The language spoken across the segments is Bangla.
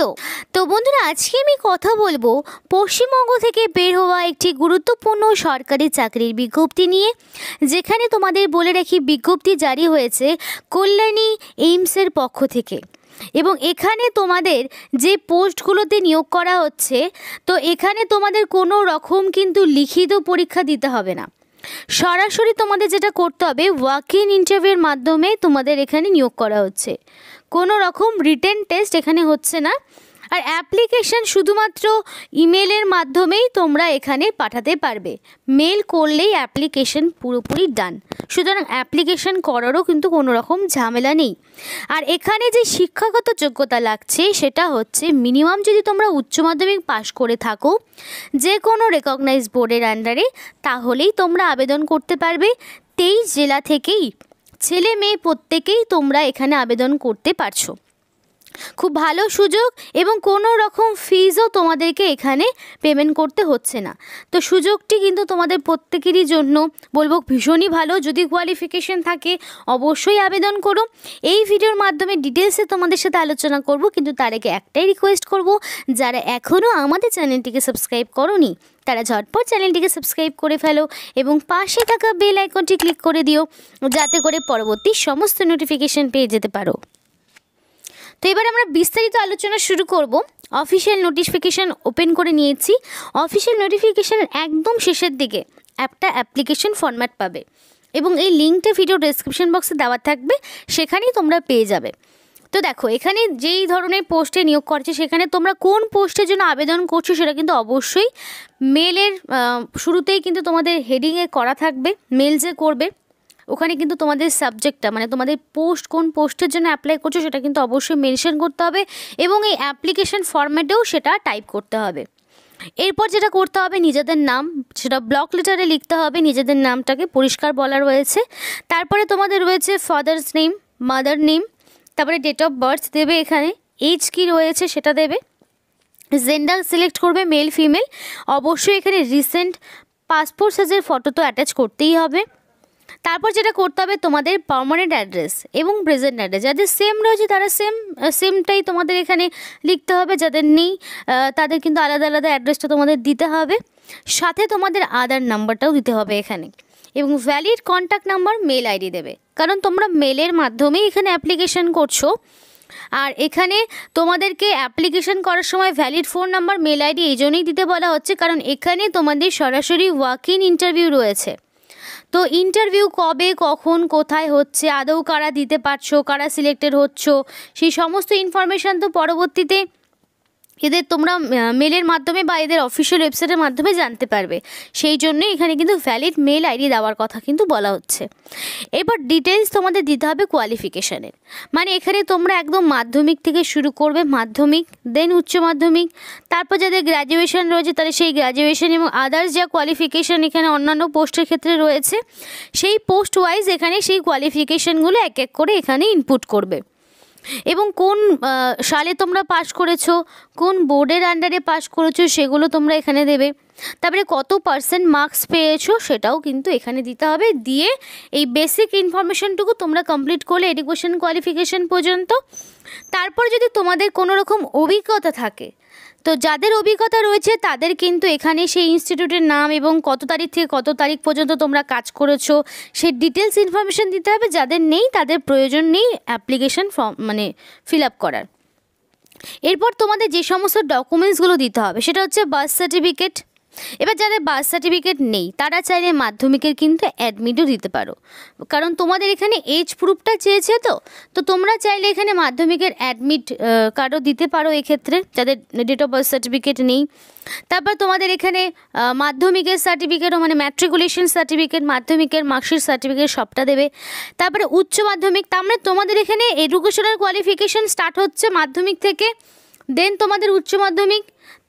তো তো বন্ধুরা আজকে আমি কথা বলবো পশ্চিমবঙ্গ থেকে বের হওয়া একটি গুরুত্বপূর্ণ সরকারি চাকরির বিজ্ঞপ্তি নিয়ে যেখানে তোমাদের বলে রাখি বিজ্ঞপ্তি জারি হয়েছে কল্যাণী এইমসের পক্ষ থেকে এবং এখানে তোমাদের যে পোস্টগুলোতে নিয়োগ করা হচ্ছে তো এখানে তোমাদের কোনো রকম কিন্তু লিখিত পরীক্ষা দিতে হবে না সরাসরি তোমাদের যেটা করতে হবে ওয়াক ইন ইন্টারভিউর মাধ্যমে তোমাদের এখানে নিয়োগ করা হচ্ছে কোনো রকম রিটেন টেস্ট এখানে হচ্ছে না আর অ্যাপ্লিকেশান শুধুমাত্র ইমেলের মাধ্যমেই তোমরা এখানে পাঠাতে পারবে মেল করলেই অ্যাপ্লিকেশান পুরোপুরি ডান সুতরাং অ্যাপ্লিকেশান করারও কিন্তু কোনো রকম ঝামেলা নেই আর এখানে যে শিক্ষাগত যোগ্যতা লাগছে সেটা হচ্ছে মিনিমাম যদি তোমরা উচ্চ মাধ্যমিক পাশ করে থাকো যে কোনো রেকগনাইজ বোর্ডের আন্ডারে তাহলেই তোমরা আবেদন করতে পারবে তেইশ জেলা থেকেই ছেলে মেয়ে প্রত্যেকেই তোমরা এখানে আবেদন করতে পারছো খুব ভালো সুযোগ এবং কোনো রকম ফিজও তোমাদেরকে এখানে পেমেন্ট করতে হচ্ছে না তো সুযোগটি কিন্তু তোমাদের প্রত্যেকেরই জন্য বলবো ভীষণই ভালো যদি কোয়ালিফিকেশন থাকে অবশ্যই আবেদন করো এই ভিডিওর মাধ্যমে ডিটেলসে তোমাদের সাথে আলোচনা করব কিন্তু তার আগে একটাই রিকোয়েস্ট করব যারা এখনও আমাদের চ্যানেলটিকে সাবস্ক্রাইব করনি তারা ঝটপট চ্যানেলটিকে সাবস্ক্রাইব করে ফেলো এবং পাশে থাকা বেল আইকনটি ক্লিক করে দিও যাতে করে পরবর্তী সমস্ত নোটিফিকেশান পেয়ে যেতে পারো তো এবার আমরা বিস্তারিত আলোচনা শুরু করব অফিসিয়াল নোটিফিকেশান ওপেন করে নিয়েছি অফিসিয়াল নোটিফিকেশানের একদম শেষের দিকে অ্যাপটা অ্যাপ্লিকেশন ফরম্যাট পাবে এবং এই লিঙ্কটা ভিডিও ডেসক্রিপশন বক্সে দেওয়া থাকবে সেখানেই তোমরা পেয়ে যাবে তো দেখো এখানে যেই ধরনের পোস্টে নিয়োগ করছে সেখানে তোমরা কোন পোস্টের জন্য আবেদন করছো সেটা কিন্তু অবশ্যই মেলের শুরুতেই কিন্তু তোমাদের হেডিংয়ে করা থাকবে মেল যে করবে ওখানে কিন্তু তোমাদের সাবজেক্টটা মানে তোমাদের পোস্ট কোন পোস্টের জন্য অ্যাপ্লাই করছো সেটা কিন্তু অবশ্যই মেনশন করতে হবে এবং এই অ্যাপ্লিকেশন ফর্ম্যাটেও সেটা টাইপ করতে হবে এরপর যেটা করতে হবে নিজেদের নাম সেটা ব্লক লেটারে লিখতে হবে নিজেদের নামটাকে পরিষ্কার বলা রয়েছে তারপরে তোমাদের রয়েছে ফাদার্স নেম মাদার নেম তারপরে ডেট অফ বার্থ দেবে এখানে এজ কি রয়েছে সেটা দেবে জেন্ডার সিলেক্ট করবে মেল ফিমেল অবশ্যই এখানে রিসেন্ট পাসপোর্ট সাইজের ফটো তো অ্যাটাচ করতেই হবে তারপর যেটা করতে হবে তোমাদের পারমানেন্ট অ্যাড্রেস এবং প্রেজেন্ট অ্যাড্রেস যাদের সেম রয়েছে তারা সেম সেমটাই তোমাদের এখানে লিখতে হবে যাদের নেই তাদের কিন্তু আলাদা আলাদা অ্যাড্রেসটা তোমাদের দিতে হবে সাথে তোমাদের আধার নাম্বারটাও দিতে হবে এখানে এবং valid contact number mail ID দেবে কারণ তোমরা মেলের মাধ্যমেই এখানে অ্যাপ্লিকেশন করছো আর এখানে তোমাদেরকে অ্যাপ্লিকেশন করার সময় valid phone number mail ID এই জন্যই দিতে বলা হচ্ছে কারণ এখানে তোমাদের সরাসরি ওয়াক ইন ইন্টারভিউ রয়েছে তো ইন্টারভিউ কবে কখন কোথায় হচ্ছে আদৌ কারা দিতে পারছো কারা সিলেক্টেড হচ্ছ সেই সমস্ত ইনফরমেশান তো পরবর্তীতে এদের তোমরা মেলের মাধ্যমে বা এদের অফিসিয়াল ওয়েবসাইটের মাধ্যমে জানতে পারবে সেই জন্যই এখানে কিন্তু ভ্যালিড মেল আইডি দেওয়ার কথা কিন্তু বলা হচ্ছে এবার ডিটেলস তোমাদের দিতে হবে কোয়ালিফিকেশানের মানে এখানে তোমরা একদম মাধ্যমিক থেকে শুরু করবে মাধ্যমিক দেন উচ্চ মাধ্যমিক তারপর যাদের গ্র্যাজুয়েশন রয়েছে তাদের সেই গ্র্যাজুয়েশান এবং আদার্স যা কোয়ালিফিকেশান এখানে অন্যান্য পোস্টের ক্ষেত্রে রয়েছে সেই পোস্ট ওয়াইজ এখানে সেই কোয়ালিফিকেশানগুলো এক এক করে এখানে ইনপুট করবে এবং কোন সালে তোমরা পাশ করেছো কোন বোর্ডের আন্ডারে পাশ করেছো সেগুলো তোমরা এখানে দেবে তারপরে কত পার্সেন্ট মার্কস পেয়েছো সেটাও কিন্তু এখানে দিতে হবে দিয়ে এই বেসিক ইনফরমেশানটুকু তোমরা কমপ্লিট করলে এডুকেশন কোয়ালিফিকেশন পর্যন্ত তারপর যদি তোমাদের কোনো রকম অভিজ্ঞতা থাকে তো যাদের অভিজ্ঞতা রয়েছে তাদের কিন্তু এখানে সেই ইনস্টিটিউটের নাম এবং কত তারিখ থেকে কত তারিখ পর্যন্ত তোমরা কাজ করেছো সেই ডিটেলস ইনফরমেশান দিতে হবে যাদের নেই তাদের প্রয়োজন নেই অ্যাপ্লিকেশান ফর্ম মানে ফিল আপ করার এরপর তোমাদের যে সমস্ত ডকুমেন্টসগুলো দিতে হবে সেটা হচ্ছে বার্থ সার্টিফিকেট এবার যাদের বার্থ সার্টিফিকেট নেই তারা চাইলে মাধ্যমিকের কিন্তু অ্যাডমিটও দিতে পারো কারণ তোমাদের এখানে এজ প্রুফটা চেয়েছে তো তো তোমরা চাইলে এখানে মাধ্যমিকের অ্যাডমিট কার্ডও দিতে পারো এক্ষেত্রে যাদের ডেট অফ বার্থ সার্টিফিকেট নেই তারপর তোমাদের এখানে মাধ্যমিকের সার্টিফিকেটও মানে ম্যাট্রিকুলেশন সার্টিফিকেট মাধ্যমিকের মার্কশিট সার্টিফিকেট সবটা দেবে তারপরে উচ্চ মাধ্যমিক তার মানে তোমাদের এখানে এডুকেশনাল কোয়ালিফিকেশন স্টার্ট হচ্ছে মাধ্যমিক থেকে দেন তোমাদের উচ্চ মাধ্যমিক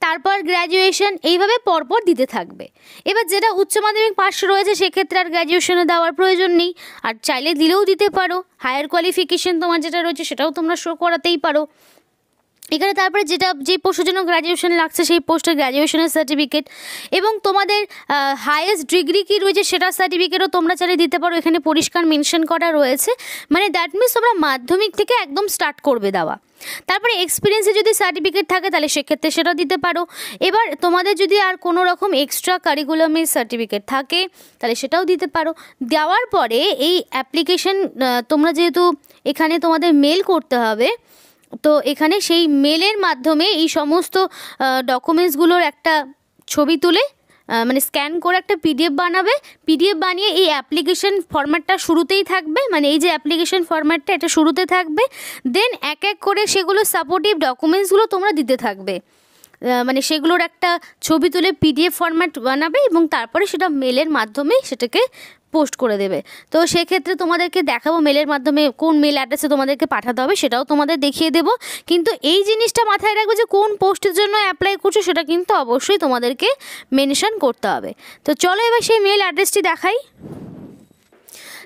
তারপর গ্র্যাজুয়েশন এইভাবে পরপর দিতে থাকবে এবার যেটা উচ্চ মাধ্যমিক পাশ রয়েছে সেক্ষেত্রে আর গ্র্যাজুয়েশনে দেওয়ার প্রয়োজন নেই আর চাইলে দিলেও দিতে পারো হায়ার কোয়ালিফিকেশন তোমার যেটা রয়েছে সেটাও তোমরা শো করাতেই পারো এখানে তারপরে যেটা যে পোস্টের জন্য গ্র্যাজুয়েশন লাগছে সেই পোস্টের গ্র্যাজুয়েশনের সার্টিফিকেট এবং তোমাদের হায়েস্ট ডিগ্রি কী রয়েছে সেটার সার্টিফিকেটও তোমরা চালিয়ে দিতে পারো এখানে পরিষ্কার মেনশন করা রয়েছে মানে দ্যাট মিনস তোমরা মাধ্যমিক থেকে একদম স্টার্ট করবে দেওয়া তারপরে এক্সপিরিয়েন্সে যদি সার্টিফিকেট থাকে তাহলে সেক্ষেত্রে সেটা দিতে পারো এবার তোমাদের যদি আর কোনো রকম এক্সট্রা কারিকুলামের সার্টিফিকেট থাকে তাহলে সেটাও দিতে পারো দেওয়ার পরে এই অ্যাপ্লিকেশন তোমরা যেহেতু এখানে তোমাদের মেল করতে হবে তো এখানে সেই মেলের মাধ্যমে এই সমস্ত ডকুমেন্টসগুলোর একটা ছবি তুলে মানে স্ক্যান করে একটা পিডিএফ বানাবে পিডিএফ বানিয়ে এই অ্যাপ্লিকেশন ফরম্যাটটা শুরুতেই থাকবে মানে এই যে অ্যাপ্লিকেশন ফরম্যাটটা এটা শুরুতে থাকবে দেন এক এক করে সেগুলো সাপোর্টিভ ডকুমেন্টসগুলো তোমরা দিতে থাকবে মানে সেগুলোর একটা ছবি তুলে পিডিএফ ফরম্যাট বানাবে এবং তারপরে সেটা মেলের মাধ্যমে সেটাকে পোস্ট করে দেবে তো সেক্ষেত্রে তোমাদেরকে দেখাবো মেলের মাধ্যমে কোন মেল অ্যাড্রেসে তোমাদেরকে পাঠাতে হবে সেটাও তোমাদের দেখিয়ে দেব কিন্তু এই জিনিসটা মাথায় রাখবে যে কোন পোস্টের জন্য অ্যাপ্লাই করছো সেটা কিন্তু অবশ্যই তোমাদেরকে মেনশান করতে হবে তো চলো এবার সেই মেল অ্যাড্রেসটি দেখাই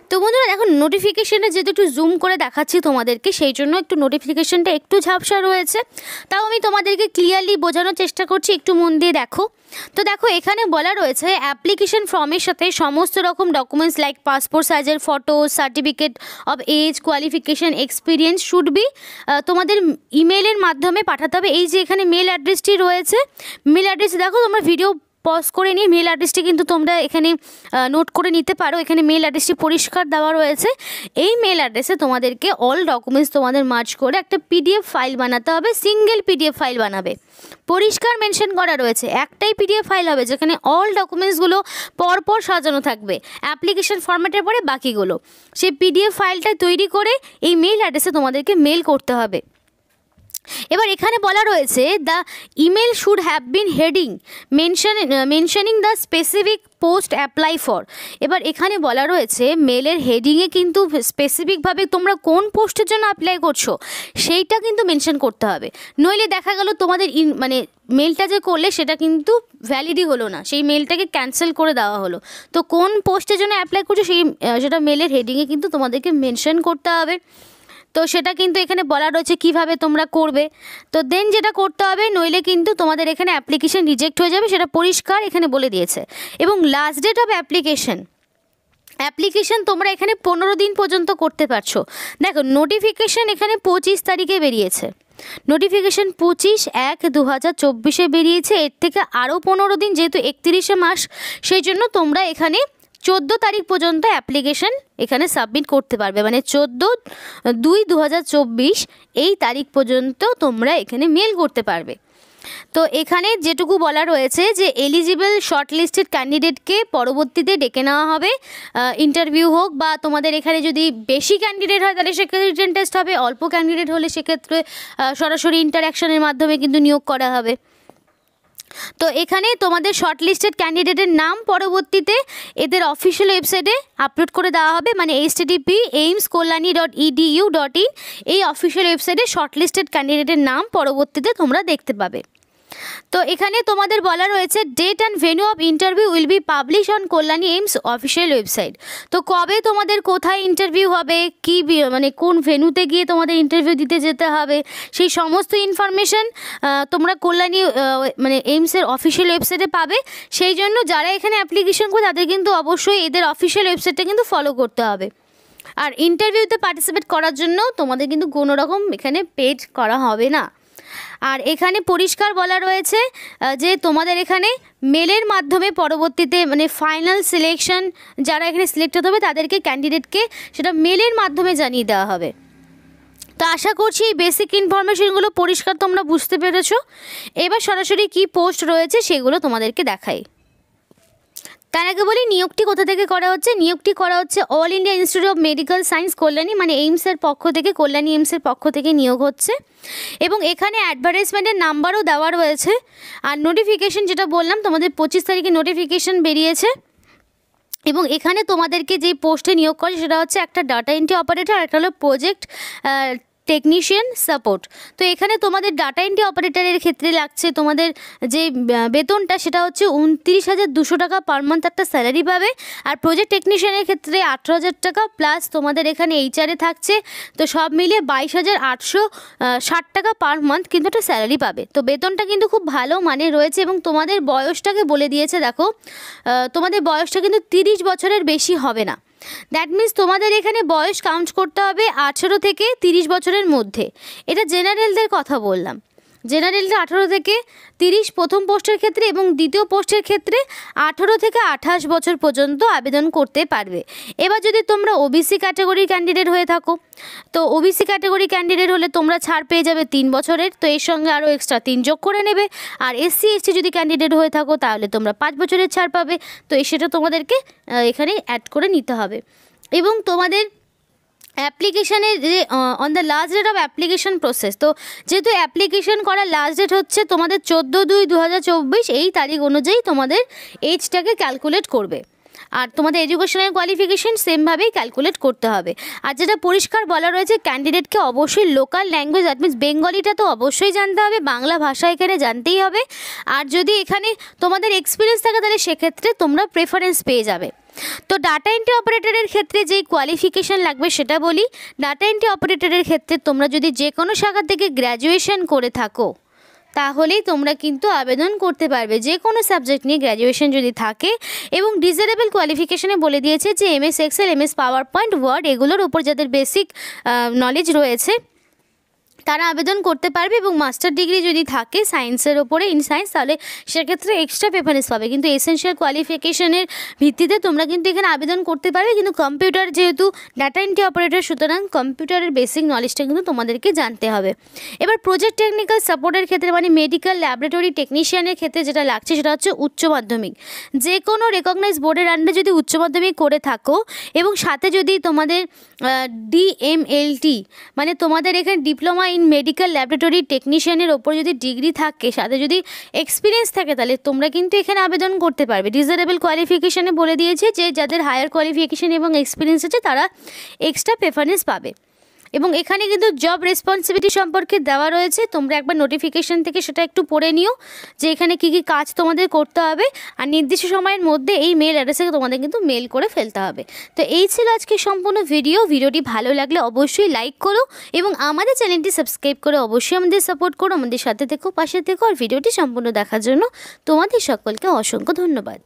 তো বন্ধুরা এখন নোটিফিকেশানে যেহেতু একটু জুম করে দেখাচ্ছি তোমাদেরকে সেই জন্য একটু নোটিফিকেশানটা একটু ঝাপসা রয়েছে তাও আমি তোমাদেরকে ক্লিয়ারলি বোঝানোর চেষ্টা করছি একটু মন দিয়ে দেখো তো দেখো এখানে বলা রয়েছে অ্যাপ্লিকেশন ফর্মের সাথে সমস্ত রকম ডকুমেন্টস লাইক পাসপোর্ট সাইজের photo certificate of age qualification experience should be তোমাদের ইমেলের মাধ্যমে পাঠাতে হবে এই যে এখানে মেল অ্যাড্রেসটি রয়েছে মেল অ্যাড্রেসে দেখো তোমরা ভিডিও পজ করে নিয়ে মেল অ্যাড্রেসটি কিন্তু তোমরা এখানে নোট করে নিতে পারো এখানে মেল অ্যাড্রেসটি পরিষ্কার দেওয়া রয়েছে এই মেল অ্যাড্রেসে তোমাদেরকে অল ডকুমেন্টস তোমাদের মার্চ করে একটা পিডিএফ ফাইল বানাতে হবে সিঙ্গেল পিডিএফ ফাইল বানাবে পরিষ্কার মেনশন করা রয়েছে একটাই পিডিএফ ফাইল হবে যেখানে অল ডকুমেন্টসগুলো পরপর সাজানো থাকবে অ্যাপ্লিকেশন ফরম্যাটের পরে বাকিগুলো সেই পিডিএফ ফাইলটা তৈরি করে এই মেল অ্যাড্রেসে তোমাদেরকে মেল করতে হবে এবার এখানে বলা রয়েছে the email should have been heading mention mentioning the specific post apply for এবার এখানে বলা রয়েছে মেলের হেডিংয়ে কিন্তু স্পেসিফিকভাবে তোমরা কোন পোস্টের জন্য অ্যাপ্লাই করছো সেইটা কিন্তু মেনশন করতে হবে নইলে দেখা গেল তোমাদের ইন মানে মেলটা যে করলে সেটা কিন্তু ভ্যালিডি হলো না সেই মেলটাকে ক্যান্সেল করে দেওয়া হলো তো কোন পোস্টের জন্য অ্যাপ্লাই করছো সেই সেটা মেলের হেডিংয়ে কিন্তু তোমাদেরকে মেনশন করতে হবে তো সেটা কিন্তু এখানে বলা রয়েছে কিভাবে তোমরা করবে তো দেন যেটা করতে হবে নইলে কিন্তু তোমাদের এখানে অ্যাপ্লিকেশন রিজেক্ট হয়ে যাবে সেটা পরিষ্কার এখানে বলে দিয়েছে এবং last date of application application তোমরা এখানে পনেরো দিন পর্যন্ত করতে পারছো দেখো নোটিফিকেশান এখানে পঁচিশ তারিখে বেরিয়েছে নোটিফিকেশন পঁচিশ এক দু হাজার চব্বিশে বেরিয়েছে এর থেকে আরও পনেরো দিন যেহেতু একত্রিশে মাস সেই জন্য তোমরা এখানে চোদ্দ তারিখ পর্যন্ত অ্যাপ্লিকেশন এখানে সাবমিট করতে পারবে মানে চোদ্দ দুই দু এই তারিখ পর্যন্ত তোমরা এখানে মেল করতে পারবে তো এখানে যেটুকু বলা রয়েছে যে এলিজিবল শর্টলিস্টেড ক্যান্ডিডেটকে পরবর্তীতে ডেকে নেওয়া হবে ইন্টারভিউ হোক বা তোমাদের এখানে যদি বেশি ক্যান্ডিডেট হয় তাহলে সেক্ষেত্রে রিটার্ন টেস্ট হবে অল্প ক্যান্ডিডেট হলে সেক্ষেত্রে সরাসরি ইন্টারাকশনের মাধ্যমে কিন্তু নিয়োগ করা হবে তো এখানে তোমাদের শর্টলিস্টেড ক্যান্ডিডেটের নাম পরবর্তীতে এদের অফিসিয়াল ওয়েবসাইটে আপলোড করে দেওয়া হবে মানে HTTP AIIMS Kalyani dot EDU dot in এই অফিসিয়াল ওয়েবসাইটে শর্টলিস্টেড ক্যান্ডিডেটের নাম পরবর্তীতে তোমরা দেখতে পাবে তো এখানে তোমাদের বলা রয়েছে date and venue of interview will be publish on Kalyani AIIMS official website তো কবে তোমাদের কোথায় ইন্টারভিউ হবে কি মানে কোন ভেন্যুতে গিয়ে তোমাদের ইন্টারভিউ দিতে যেতে হবে সেই সমস্ত ইনফরমেশান তোমরা কল্যাণী মানে এইমসের অফিসিয়াল ওয়েবসাইটে পাবে সেই জন্য যারা এখানে অ্যাপ্লিকেশন করে তাদের কিন্তু অবশ্যই এদের অফিসিয়াল ওয়েবসাইটটা কিন্তু ফলো করতে হবে আর ইন্টারভিউতে পার্টিসিপেট করার জন্য তোমাদের কিন্তু কোনো রকম এখানে পেড করা হবে না আর এখানে পরিষ্কার বলা রয়েছে যে তোমাদের এখানে মেলের মাধ্যমে পরবর্তীতে মানে ফাইনাল সিলেকশন যারা এখানে সিলেক্টেড হবে তাদেরকে ক্যান্ডিডেটকে সেটা মেলের মাধ্যমে জানিয়ে দেওয়া হবে তো আশা করছি এই বেসিক ইনফরমেশনগুলো পরিষ্কার তোমরা বুঝতে পেরেছো এবার সরাসরি কি পোস্ট রয়েছে সেগুলো তোমাদেরকে দেখাই তার আগে বলি নিয়োগটি কোথা থেকে করা হচ্ছে নিয়োগটি করা হচ্ছে all India institute of medical science Kalyani মানে এইমসের পক্ষ থেকে কল্যাণী এইমসের পক্ষ থেকে নিয়োগ হচ্ছে এবং এখানে অ্যাডভার্টাইজমেন্টের নাম্বারও দেওয়া রয়েছে আর নোটিফিকেশন যেটা বললাম তোমাদের পঁচিশ তারিখে নোটিফিকেশন বেরিয়েছে এবং এখানে তোমাদেরকে যে পোস্টে নিয়োগ করে সেটা হচ্ছে একটা ডাটা এন্ট্রি অপারেটর একটা হলো প্রজেক্ট টেকনিশিয়ান সাপোর্ট তো এখানে তোমাদের ডাটা এন্ট্রি অপারেটারের ক্ষেত্রে লাগছে তোমাদের যে বেতনটা সেটা হচ্ছে উনত্রিশ হাজার দুশো টাকা পার মান্থ একটা স্যালারি পাবে আর প্রজেক্ট টেকনিশিয়ানের ক্ষেত্রে আঠেরো হাজার টাকা প্লাস তোমাদের এখানে এইচআরে থাকছে তো সব মিলিয়ে বাইশ হাজার আটশো ষাট টাকা পার মান্থ কিন্তু একটা স্যালারি পাবে তো বেতনটা কিন্তু খুব ভালো মানে রয়েছে এবং তোমাদের বয়সটাকে বলে দিয়েছে দেখো তোমাদের বয়সটা কিন্তু তিরিশ বছরের বেশি হবে না দ্যাট মিন্স তোমাদের এখানে বয়স কাউন্ট করতে হবে আঠেরো থেকে তিরিশ বছরের মধ্যে এটা জেনারেলদের কথা বললাম জেনারেলটা আঠারো থেকে তিরিশ প্রথম পোস্টের ক্ষেত্রে এবং দ্বিতীয় পোস্টের ক্ষেত্রে আঠারো থেকে আঠাশ বছর পর্যন্ত আবেদন করতে পারবে এবার যদি তোমরা ওবিসি ক্যাটাগরির ক্যান্ডিডেট হয়ে থাকো তো ওবিসি ক্যাটাগরি ক্যান্ডিডেট হলে তোমরা ছাড় পেয়ে যাবে তিন বছরের তো এর সঙ্গে আরও এক্সট্রা তিন যোগ করে নেবে আর এসসি এসটি যদি ক্যান্ডিডেট হয়ে থাকো তাহলে তোমরা পাঁচ বছরের ছাড় পাবে তো সেটা তোমাদেরকে এখানে অ্যাড করে নিতে হবে এবং তোমাদের অ্যাপ্লিকেশানের যে on the last date of application process তো যেহেতু অ্যাপ্লিকেশন করার লাস্ট ডেট হচ্ছে তোমাদের চোদ্দো দুই দু এই তারিখ অনুযায়ী তোমাদের এজটাকে ক্যালকুলেট করবে আর তোমাদের এডুকেশনের কোয়ালিফিকেশান সেমভাবেই ক্যালকুলেট করতে হবে আর যেটা পরিষ্কার বলা রয়েছে ক্যান্ডিডেটকে অবশ্যই লোকাল ল্যাঙ্গুয়েজ দ্যাট মিনস বেঙ্গলিটা তো অবশ্যই জানতে হবে বাংলা ভাষা এখানে জানতেই হবে আর যদি এখানে তোমাদের এক্সপিরিয়েন্স থাকে তাহলে সেক্ষেত্রে তোমরা প্রেফারেন্স পেয়ে যাবে তো ডাটা এন্ট্রি অপারেটরের ক্ষেত্রে যেই কোয়ালিফিকেশান লাগবে সেটা বলি ডাটা এন্ট্রি অপারেটরের ক্ষেত্রে তোমরা যদি যে কোনো শাখা থেকে গ্র্যাজুয়েশান করে থাকো তাহলেই তোমরা কিন্তু আবেদন করতে পারবে যে কোনো সাবজেক্ট নিয়ে গ্র্যাজুয়েশান যদি থাকে এবং ডিজারেবল কোয়ালিফিকেশানে বলে দিয়েছে যে M S excel M S power point word এগুলোর উপর যাদের বেসিক নলেজ রয়েছে তারা আবেদন করতে পারবে এবং মাস্টার ডিগ্রি যদি থাকে সায়েন্সের ওপরে ইন সায়েন্স তাহলে সেক্ষেত্রে এক্সট্রা প্রেফারেন্স পাবে কিন্তু এসেন্সিয়াল কোয়ালিফিকেশনের ভিত্তিতে তোমরা কিন্তু এখানে আবেদন করতে পারবে কিন্তু কম্পিউটার যেহেতু ডাটা এন্ট্রি অপারেটর সুতরাং কম্পিউটারের বেসিক নলেজটা কিন্তু তোমাদেরকে জানতে হবে এবার প্রজেক্ট টেকনিক্যাল সাপোর্টের ক্ষেত্রে মানে মেডিকেল ল্যাবরেটরি টেকনিশিয়ানের ক্ষেত্রে যেটা লাগছে সেটা হচ্ছে উচ্চ মাধ্যমিক যে কোনো রেকগনাইজ বোর্ডের আন্ডে যদি উচ্চ মাধ্যমিক করে থাকো এবং সাথে যদি তোমাদের ডিএমএলটি মানে তোমাদের এখানে ডিপ্লোমা ইন মেডিকেল ল্যাবরেটরি টেকনিশিয়ানের ওপর যদি ডিগ্রি থাকে সাথে যদি এক্সপিরিয়েন্স থাকে তাহলে তোমরা কিন্তু এখানে আবেদন করতে পারবে ডিজারেবল কোয়ালিফিকেশানে বলে দিয়েছে যে যাদের হায়ার কোয়ালিফিকেশান এবং এক্সপিরিয়েন্স আছে তারা এক্সট্রা প্রেফারেন্স পাবে এবং এখানে কিন্তু জব রেসপন্সিবিলিটি সম্পর্কে দেওয়া রয়েছে তোমরা একবার নোটিফিকেশান থেকে সেটা একটু পড়ে নিও যে এখানে কি কি কাজ তোমাদের করতে হবে আর নির্দিষ্ট সময়ের মধ্যে এই মেল অ্যাড্রেসে তোমাদের কিন্তু মেল করে ফেলতে হবে তো এই ছিল আজকে সম্পূর্ণ ভিডিও ভিডিওটি ভালো লাগলে অবশ্যই লাইক করো এবং আমাদের চ্যানেলটি সাবস্ক্রাইব করে অবশ্যই আমাদের সাপোর্ট করো আমাদের সাথে থেকো পাশে থেকো আর ভিডিওটি সম্পূর্ণ দেখার জন্য তোমাদের সকলকে অসংখ্য ধন্যবাদ